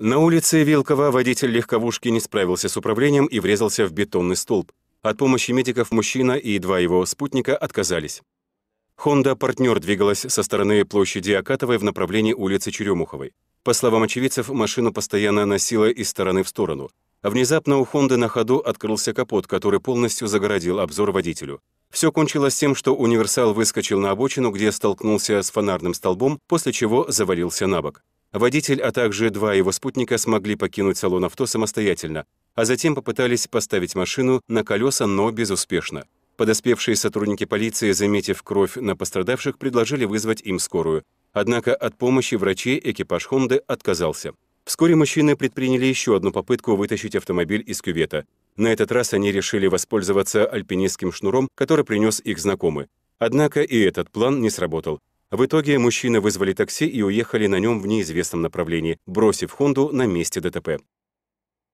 На улице Вилкова водитель легковушки не справился с управлением и врезался в бетонный столб. От помощи медиков мужчина и два его спутника отказались. «Хонда Партнер» двигалась со стороны площади Акатовой в направлении улицы Черемуховой. По словам очевидцев, машину постоянно носила из стороны в сторону. А внезапно у «Хонды» на ходу открылся капот, который полностью загородил обзор водителю. Все кончилось тем, что «Универсал» выскочил на обочину, где столкнулся с фонарным столбом, после чего завалился на бок. Водитель, а также два его спутника смогли покинуть салон авто самостоятельно, а затем попытались поставить машину на колеса, но безуспешно. Подоспевшие сотрудники полиции, заметив кровь на пострадавших, предложили вызвать им скорую. Однако от помощи врачей экипаж «Хонды» отказался. Вскоре мужчины предприняли еще одну попытку вытащить автомобиль из кювета. На этот раз они решили воспользоваться альпинистским шнуром, который принес их знакомый. Однако и этот план не сработал. В итоге мужчины вызвали такси и уехали на нем в неизвестном направлении, бросив «Хонду» на месте ДТП.